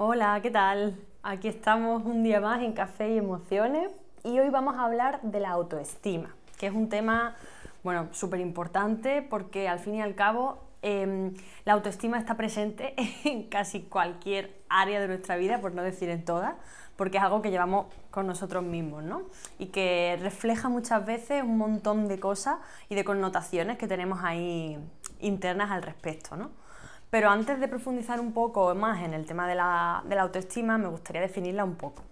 Hola, ¿qué tal? Aquí estamos un día más en Café y Emociones y hoy vamos a hablar de la autoestima, que es un tema, bueno, súper importante porque al fin y al cabo em, la autoestima está presente en casi cualquier área de nuestra vida, por no decir en todas, porque es algo que llevamos con nosotros mismos, ¿no? Y que refleja muchas veces un montón de cosas y de connotaciones que tenemos ahí internas al respecto, ¿no? Pero antes de profundizar un poco más en el tema de la, autoestima, me gustaría definirla un poco.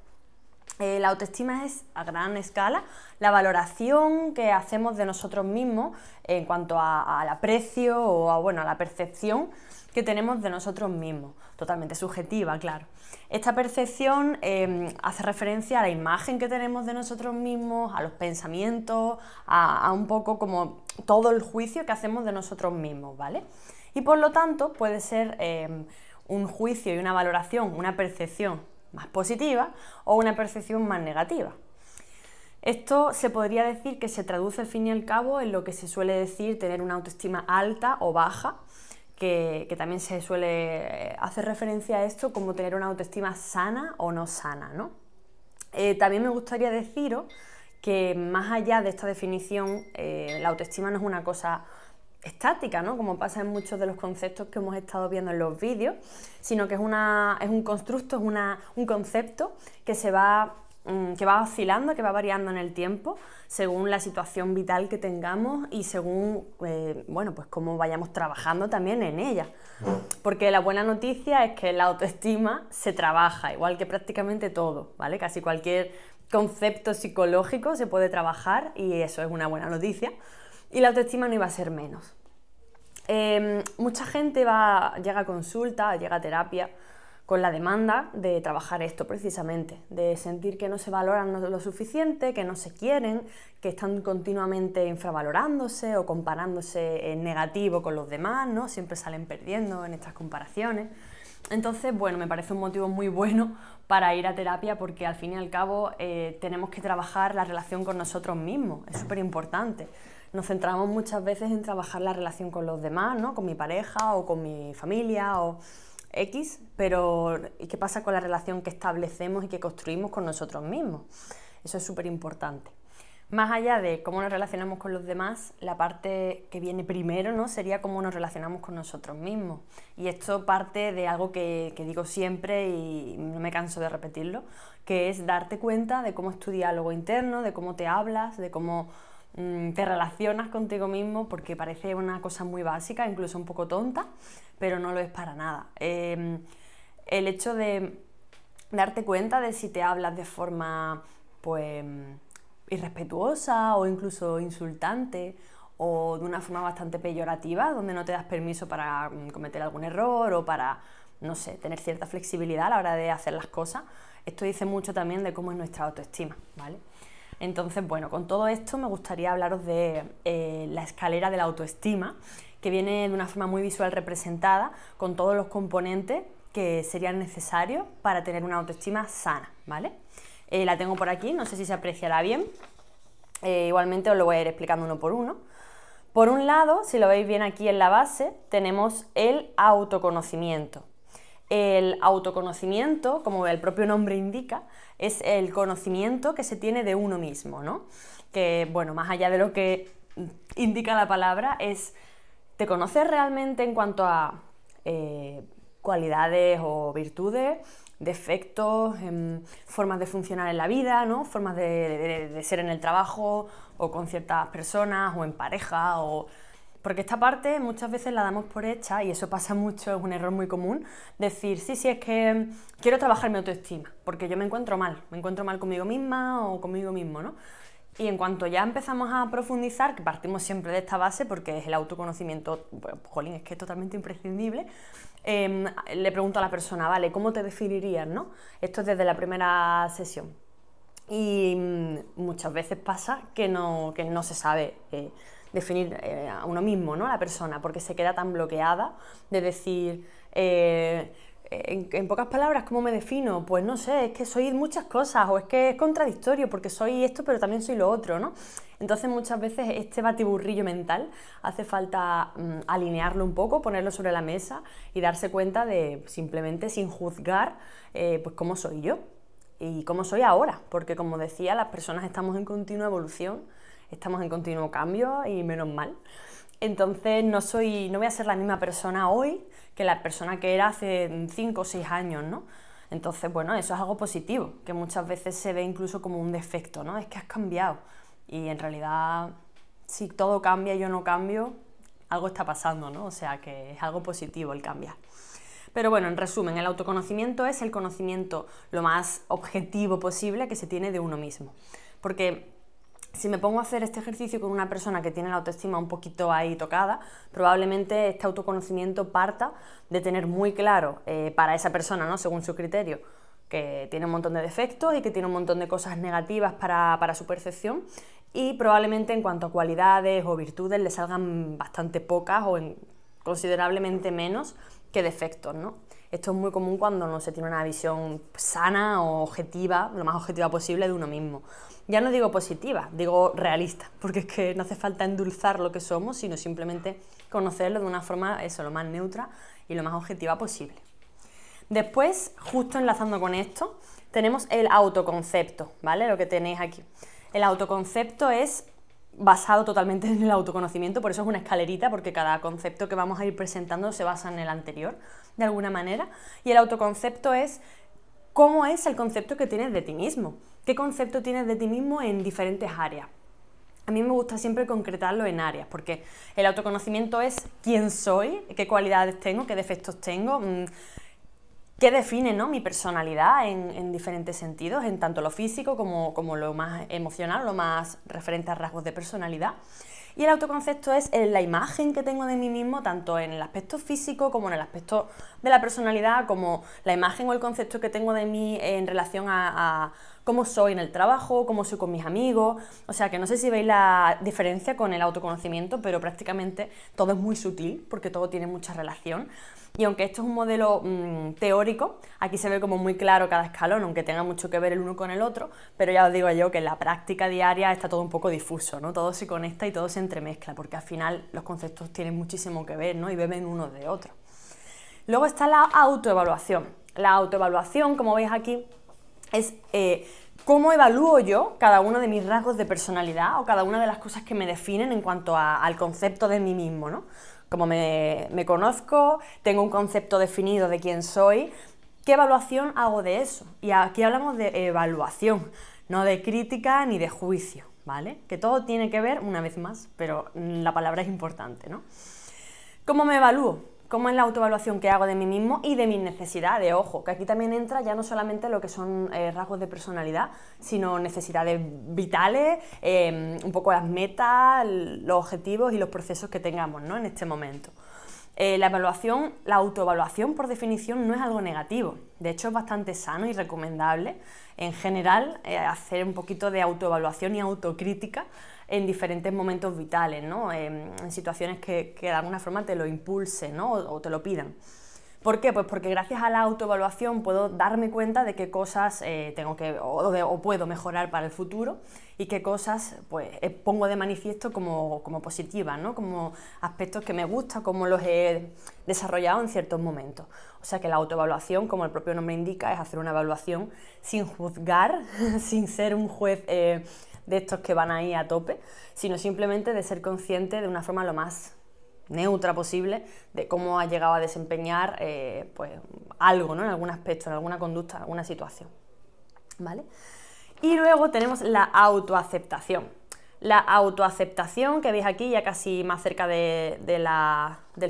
Eh, la autoestima es a gran escala la valoración que hacemos de nosotros mismos en cuanto al aprecio o a, la percepción que tenemos de nosotros mismos, totalmente subjetiva, claro. Esta percepción em, hace referencia a la imagen que tenemos de nosotros mismos, a los pensamientos, a, a un poco como todo el juicio que hacemos de nosotros mismos, ¿vale? y por lo tanto puede ser em, un juicio y una valoración, una percepción más positiva o una percepción más negativa. Esto se podría decir que se traduce al fin y al cabo en lo que se suele decir tener una autoestima alta o baja, que, también se suele eh, hacer referencia a esto como tener una autoestima sana o no sana. Eh, también me gustaría deciros que más allá de esta definición, eh, la autoestima no es una cosa estática, ¿no? como pasa en muchos de los conceptos que hemos estado viendo en los vídeos, sino que es, una, es un constructo, es una, un concepto que se va mm, que va oscilando, que va variando en el tiempo, según la situación vital que tengamos y según, eh, bueno, pues cómo vayamos trabajando también en ella. Porque la buena noticia es que la autoestima se trabaja, igual que prácticamente todo, ¿vale? Casi cualquier concepto psicológico se puede trabajar y eso es una buena noticia. Y la autoestima no iba a ser menos. Em, mucha gente va, llega a consulta, llega a terapia con la demanda de trabajar esto precisamente, de sentir que no se valoran lo suficiente, que no se quieren, que están continuamente infravalorándose o comparándose en negativo con los demás, ¿no? Siempre salen perdiendo en estas comparaciones. Entonces, bueno, me parece un motivo muy bueno para ir a terapia porque al fin y al cabo eh, tenemos que trabajar la relación con nosotros mismos, es súper importante nos centramos muchas veces en trabajar la relación con los demás, ¿no? Con mi pareja o con mi familia o X, pero ¿y qué pasa con la relación que establecemos y que construimos con nosotros mismos? Eso es súper importante. Más allá de cómo nos relacionamos con los demás, la parte que viene primero ¿no? sería cómo nos relacionamos con nosotros mismos. Y esto parte de algo que digo siempre y no me canso de repetirlo, que es darte cuenta de cómo es tu diálogo interno, de cómo te hablas, de cómo Mm, te relacionas contigo mismo porque parece una cosa muy básica, incluso un poco tonta, pero no lo es para nada. Em, el hecho de darte cuenta de si te hablas de forma pues irrespetuosa o incluso insultante o de una forma bastante peyorativa, donde no te das permiso para mm, cometer algún error o para, no sé, tener cierta flexibilidad a la hora de hacer las cosas. Esto dice mucho también de cómo es nuestra autoestima, ¿vale? Entonces, bueno, con todo esto me gustaría hablaros de eh, la escalera de la autoestima, que viene de una forma muy visual representada, con todos los componentes que serían necesarios para tener una autoestima sana, ¿vale? Eh, la tengo por aquí, no sé si se apreciará bien. Eh, igualmente os lo voy a ir explicando uno por uno. Por un lado, si lo veis bien aquí en la base, tenemos el autoconocimiento, el autoconocimiento, como el propio nombre indica, es el conocimiento que se tiene de uno mismo, ¿no? Que, bueno, más allá de lo que indica la palabra, es te conoces realmente en cuanto a eh, cualidades o virtudes, defectos, em, formas de funcionar en la vida, ¿no? Formas de, de ser en el trabajo o con ciertas personas o en pareja o porque esta parte muchas veces la damos por hecha y eso pasa mucho, es un error muy común, decir, sí, sí, es que quiero trabajar mi autoestima, porque yo me encuentro mal, me encuentro mal conmigo misma o conmigo mismo, ¿no? Y en cuanto ya empezamos a profundizar, que partimos siempre de esta base porque es el autoconocimiento, jolín, es que es totalmente imprescindible, em, le pregunto a la persona, vale, ¿cómo te definirías? ¿no? Esto es desde la primera sesión. Y mm, muchas veces pasa que no, que no se sabe. Eh, definir eh, a uno mismo, ¿no? La persona, porque se queda tan bloqueada de decir, eh, eh, en, pocas palabras, ¿cómo me defino? Pues no sé, es que soy muchas cosas, o es que es contradictorio, porque soy esto, pero también soy lo otro, ¿no? Entonces muchas veces este batiburrillo mental hace falta mm, alinearlo un poco, ponerlo sobre la mesa y darse cuenta de simplemente sin juzgar, pues cómo soy yo y cómo soy ahora, porque como decía, las personas estamos en continua evolución estamos en continuo cambio y menos mal. Entonces no soy, no voy a ser la misma persona hoy que la persona que era hace 5 o 6 años, ¿no? Entonces, bueno, eso es algo positivo, que muchas veces se ve incluso como un defecto, ¿no? Es que has cambiado. Y en realidad, si todo cambia y yo no cambio, algo está pasando, ¿no? O sea que es algo positivo el cambiar. Pero bueno, en resumen, el autoconocimiento es el conocimiento lo más objetivo posible que se tiene de uno mismo. Porque si me pongo a hacer este ejercicio con una persona que tiene la autoestima un poquito ahí tocada, probablemente este autoconocimiento parta de tener muy claro eh, para esa persona, ¿no? según su criterio, que tiene un montón de defectos y que tiene un montón de cosas negativas para, su percepción y probablemente en cuanto a cualidades o virtudes le salgan bastante pocas o considerablemente menos que defectos. ¿no? Esto es muy común cuando no se tiene una visión sana o objetiva, lo más objetiva posible de uno mismo. Ya no digo positiva, digo realista, porque es que no hace falta endulzar lo que somos, sino simplemente conocerlo de una forma, eso, lo más neutra y lo más objetiva posible. Después, justo enlazando con esto, tenemos el autoconcepto, ¿vale? Lo que tenéis aquí. El autoconcepto es basado totalmente en el autoconocimiento, por eso es una escalerita, porque cada concepto que vamos a ir presentando se basa en el anterior, de alguna manera. Y el autoconcepto es cómo es el concepto que tienes de ti mismo, qué concepto tienes de ti mismo en diferentes áreas. A mí me gusta siempre concretarlo en áreas, porque el autoconocimiento es quién soy, qué cualidades tengo, qué defectos tengo. Mm, qué define ¿no? mi personalidad en, diferentes sentidos, en tanto lo físico como, como, lo más emocional, lo más referente a rasgos de personalidad. Y el autoconcepto es la imagen que tengo de mí mismo, tanto en el aspecto físico como en el aspecto de la personalidad, como la imagen o el concepto que tengo de mí en relación a, a cómo soy en el trabajo, cómo soy con mis amigos. O sea que no sé si veis la diferencia con el autoconocimiento, pero prácticamente todo es muy sutil porque todo tiene mucha relación. Y aunque esto es un modelo mm, teórico, aquí se ve como muy claro cada escalón, aunque tenga mucho que ver el uno con el otro, pero ya os digo yo que en la práctica diaria está todo un poco difuso, ¿no? Todo se conecta y todo se entremezcla, porque al final los conceptos tienen muchísimo que ver, ¿no? Y beben unos de otro. Luego está la autoevaluación. La autoevaluación, como veis aquí, es eh, cómo evalúo yo cada uno de mis rasgos de personalidad o cada una de las cosas que me definen en cuanto al concepto de mí mismo, ¿no? como me, me conozco, tengo un concepto definido de quién soy, ¿qué evaluación hago de eso? Y aquí hablamos de evaluación, no de crítica ni de juicio, ¿vale? Que todo tiene que ver, una vez más, pero la palabra es importante, ¿no? ¿Cómo me evalúo? cómo es la autoevaluación que hago de mí mismo y de mis necesidades, ojo, que aquí también entra ya no solamente lo que son eh, rasgos de personalidad, sino necesidades vitales, em, un poco las metas, los objetivos y los procesos que tengamos ¿no? en este momento. Eh, la evaluación, la autoevaluación por definición no es algo negativo, de hecho es bastante sano y recomendable en general eh, hacer un poquito de autoevaluación y autocrítica en diferentes momentos vitales, ¿no? en, situaciones que, que, de alguna forma te lo impulsen o, te lo pidan. ¿Por qué? Pues porque gracias a la autoevaluación puedo darme cuenta de qué cosas eh, tengo que o, puedo mejorar para el futuro y qué cosas pues, eh, pongo de manifiesto como, como positivas, como aspectos que me gustan, como los he desarrollado en ciertos momentos. O sea que la autoevaluación, como el propio nombre indica, es hacer una evaluación sin juzgar, sin ser un juez eh, de estos que van ahí a tope, sino simplemente de ser consciente de una forma lo más neutra posible de cómo ha llegado a desempeñar eh, pues, algo, ¿no? en algún aspecto, en alguna conducta, en alguna situación. ¿Vale? Y luego tenemos la autoaceptación. La autoaceptación que veis aquí, ya casi más cerca del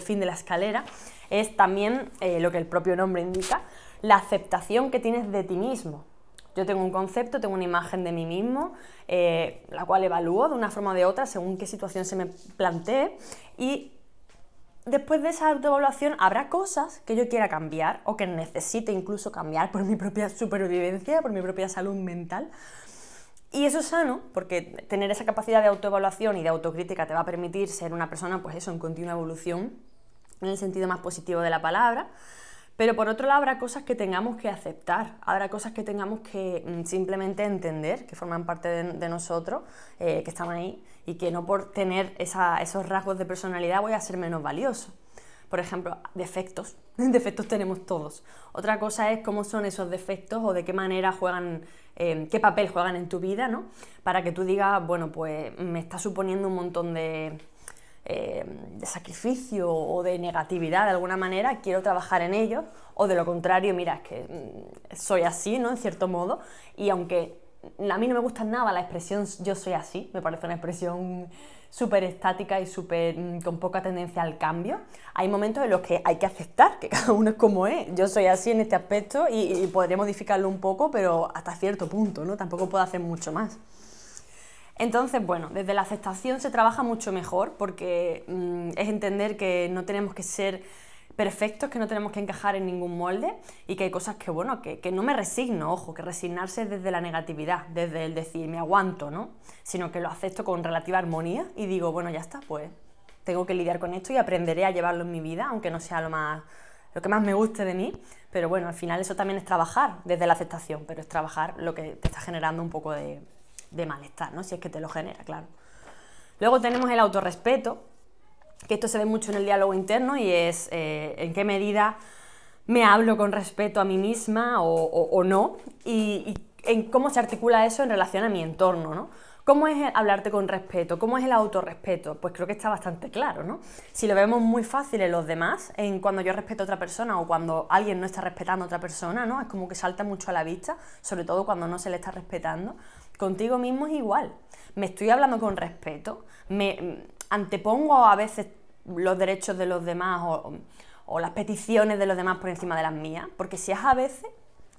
fin de la escalera, es también eh, lo que el propio nombre indica, la aceptación que tienes de ti mismo, yo tengo un concepto, tengo una imagen de mí mismo, eh, la cual evalúo de una forma o de otra según qué situación se me plantee y después de esa autoevaluación habrá cosas que yo quiera cambiar o que necesite incluso cambiar por mi propia supervivencia, por mi propia salud mental. Y eso es sano, porque tener esa capacidad de autoevaluación y de autocrítica te va a permitir ser una persona, pues eso, en continua evolución, en el sentido más positivo de la palabra. Pero por otro lado, habrá cosas que tengamos que aceptar, habrá cosas que tengamos que mm, simplemente entender, que forman parte de, nosotros, eh, que están ahí, y que no por tener esos rasgos de personalidad voy a ser menos valioso. Por ejemplo, defectos. defectos tenemos todos. Otra cosa es cómo son esos defectos o de qué manera juegan, em, qué papel juegan en tu vida, ¿no? Para que tú digas, bueno, pues me está suponiendo un montón de, Em, de sacrificio o de negatividad de alguna manera, quiero trabajar en ello, o de lo contrario, mira, es que mm, soy así, ¿no? En cierto modo, y aunque a mí no me gusta nada la expresión yo soy así, me parece una expresión súper estática y mm, con poca tendencia al cambio. Hay momentos en los que hay que aceptar que cada uno es como es. Yo soy así en este aspecto y, podría modificarlo un poco, pero hasta cierto punto, ¿no? Tampoco puedo hacer mucho más. Entonces, bueno, desde la aceptación se trabaja mucho mejor porque mm, es entender que no tenemos que ser perfectos, que no tenemos que encajar en ningún molde y que hay cosas que, bueno, que, que, no me resigno, ojo, que resignarse desde la negatividad, desde el decir me aguanto, ¿no? Sino que lo acepto con relativa armonía y digo, bueno, ya está, pues tengo que lidiar con esto y aprenderé a llevarlo en mi vida, aunque no sea lo más lo que más me guste de mí, pero bueno, al final eso también es trabajar desde la aceptación, pero es trabajar lo que te está generando un poco de, de malestar, ¿no? Si es que te lo genera, claro. Luego tenemos el autorrespeto, que esto se ve mucho en el diálogo interno y es eh, en qué medida me hablo con respeto a mí misma o, no y, en cómo se articula eso en relación a mi entorno, ¿no? ¿Cómo es hablarte con respeto? ¿Cómo es el autorrespeto? Pues creo que está bastante claro, ¿no? Si lo vemos muy fácil en los demás, en cuando yo respeto a otra persona o cuando alguien no está respetando a otra persona, ¿no? Es como que salta mucho a la vista, sobre todo cuando no se le está respetando. Contigo mismo es igual. Me estoy hablando con respeto, me mm, antepongo a veces los derechos de los demás o, las peticiones de los demás por encima de las mías, porque si es a veces,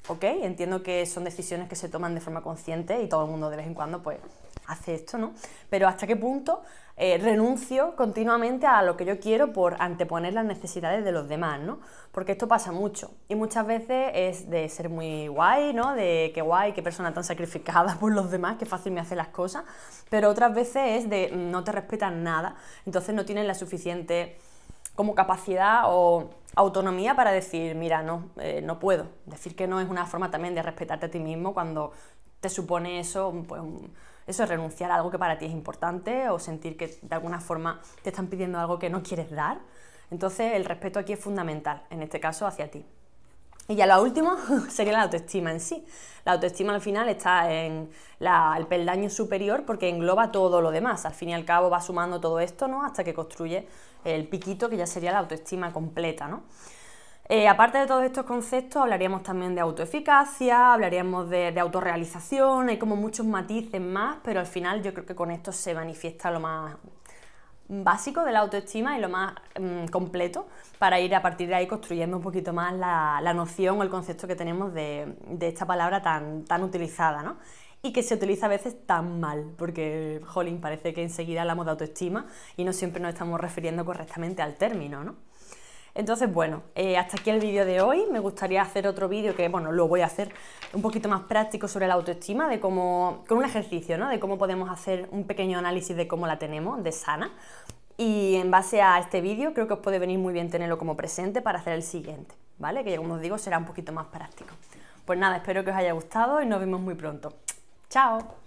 ok, entiendo que son decisiones que se toman de forma consciente y todo el mundo de vez en cuando pues hace esto, ¿no? Pero hasta qué punto eh, renuncio continuamente a lo que yo quiero por anteponer las necesidades de los demás, ¿no? Porque esto pasa mucho y muchas veces es de ser muy guay, ¿no? De qué guay, qué persona tan sacrificada por los demás, qué fácil me hace las cosas, pero otras veces es de mm, no te respetan nada, entonces no tienes la suficiente como capacidad o autonomía para decir, mira, no, eh, no puedo. Decir que no es una forma también de respetarte a ti mismo cuando te supone eso, pues, eso es renunciar a algo que para ti es importante o sentir que de alguna forma te están pidiendo algo que no quieres dar. Entonces el respeto aquí es fundamental, en este caso hacia ti. Y ya lo último sería la autoestima en sí. La autoestima al final está en el peldaño superior porque engloba todo lo demás. Al fin y al cabo va sumando todo esto, Hasta que construye el piquito que ya sería la autoestima completa, eh, aparte de todos estos conceptos, hablaríamos también de autoeficacia, hablaríamos de, autorrealización, hay como muchos matices más, pero al final yo creo que con esto se manifiesta lo más básico de la autoestima y lo más mm, completo para ir a partir de ahí construyendo un poquito más la, noción o el concepto que tenemos de, esta palabra tan, tan utilizada, ¿no? y que se utiliza a veces tan mal, porque, jolín, parece que enseguida hablamos de autoestima y no siempre nos estamos refiriendo correctamente al término, ¿no? Entonces, bueno, eh, hasta aquí el vídeo de hoy. Me gustaría hacer otro vídeo que, bueno, lo voy a hacer un poquito más práctico sobre la autoestima, de cómo, con un ejercicio, ¿no? De cómo podemos hacer un pequeño análisis de cómo la tenemos, de sana. Y en base a este vídeo creo que os puede venir muy bien tenerlo como presente para hacer el siguiente, ¿vale? Que como os digo será un poquito más práctico. Pues nada, espero que os haya gustado y nos vemos muy pronto. ¡Chao!